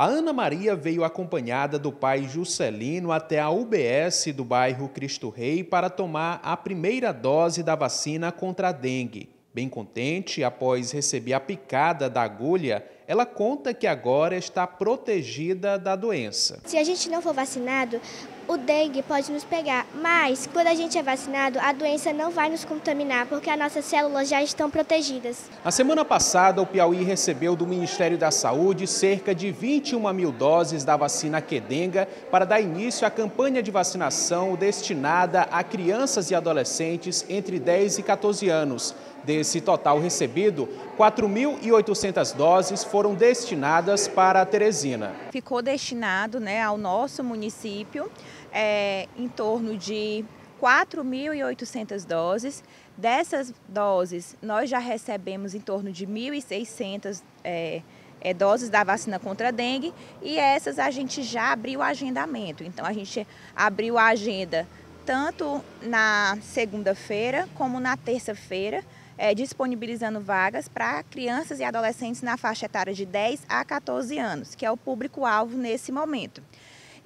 A Ana Maria veio acompanhada do pai Juscelino até a UBS do bairro Cristo Rei para tomar a primeira dose da vacina contra a dengue. Bem contente, após receber a picada da agulha, ela conta que agora está protegida da doença. Se a gente não for vacinado, o dengue pode nos pegar, mas quando a gente é vacinado, a doença não vai nos contaminar, porque as nossas células já estão protegidas. Na semana passada, o Piauí recebeu do Ministério da Saúde cerca de 21 mil doses da vacina Quedenga para dar início à campanha de vacinação destinada a crianças e adolescentes entre 10 e 14 anos. Desse total recebido, 4.800 doses foram foram destinadas para Teresina. Ficou destinado né, ao nosso município é, em torno de 4.800 doses. Dessas doses, nós já recebemos em torno de 1.600 é, é, doses da vacina contra a dengue e essas a gente já abriu o agendamento. Então, a gente abriu a agenda tanto na segunda-feira como na terça-feira é, disponibilizando vagas para crianças e adolescentes na faixa etária de 10 a 14 anos, que é o público-alvo nesse momento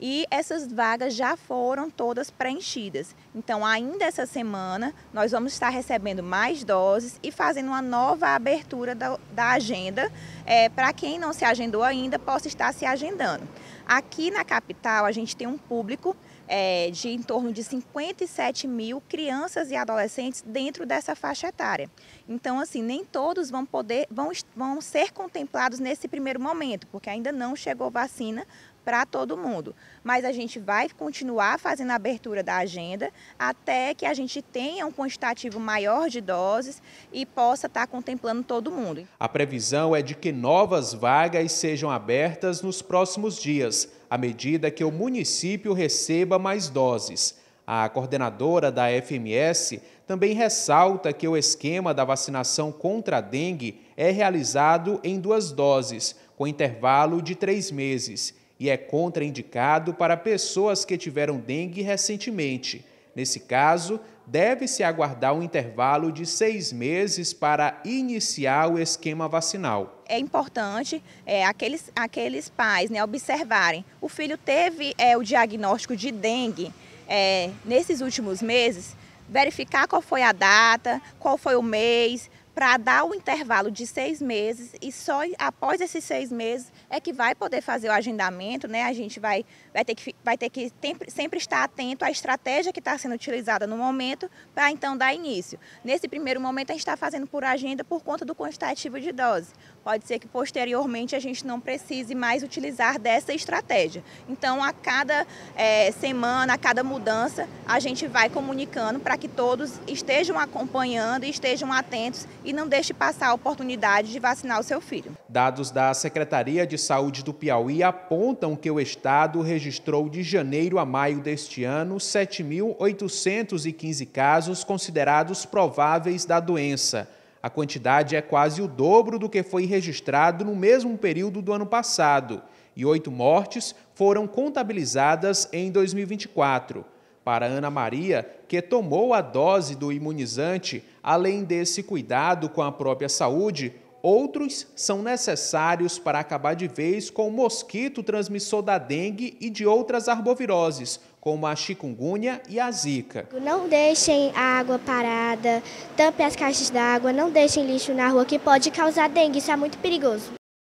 e essas vagas já foram todas preenchidas. Então, ainda essa semana, nós vamos estar recebendo mais doses e fazendo uma nova abertura da, da agenda é, para quem não se agendou ainda possa estar se agendando. Aqui na capital, a gente tem um público é, de em torno de 57 mil crianças e adolescentes dentro dessa faixa etária. Então, assim, nem todos vão poder, vão, vão ser contemplados nesse primeiro momento, porque ainda não chegou vacina para todo mundo. Mas a gente vai continuar fazendo a abertura da agenda até que a gente tenha um quantitativo maior de doses e possa estar tá contemplando todo mundo. A previsão é de que novas vagas sejam abertas nos próximos dias, à medida que o município receba mais doses. A coordenadora da FMS também ressalta que o esquema da vacinação contra a dengue é realizado em duas doses, com intervalo de três meses e é contraindicado para pessoas que tiveram dengue recentemente. Nesse caso, deve-se aguardar um intervalo de seis meses para iniciar o esquema vacinal. É importante é, aqueles, aqueles pais né, observarem. O filho teve é, o diagnóstico de dengue é, nesses últimos meses, verificar qual foi a data, qual foi o mês, para dar o intervalo de seis meses e só após esses seis meses é que vai poder fazer o agendamento, né? A gente vai, vai ter que, vai ter que sempre estar atento à estratégia que está sendo utilizada no momento para então dar início. Nesse primeiro momento a gente está fazendo por agenda por conta do quantitativo de dose. Pode ser que posteriormente a gente não precise mais utilizar dessa estratégia. Então a cada é, semana, a cada mudança, a gente vai comunicando para que todos estejam acompanhando e estejam atentos e não deixe passar a oportunidade de vacinar o seu filho. Dados da Secretaria de Saúde do Piauí apontam que o estado registrou de janeiro a maio deste ano 7.815 casos considerados prováveis da doença. A quantidade é quase o dobro do que foi registrado no mesmo período do ano passado, e oito mortes foram contabilizadas em 2024. Para Ana Maria, que tomou a dose do imunizante, além desse cuidado com a própria saúde, outros são necessários para acabar de vez com o mosquito transmissor da dengue e de outras arboviroses, como a chikungunya e a zika. Não deixem a água parada, tampem as caixas d'água, não deixem lixo na rua que pode causar dengue, isso é muito perigoso.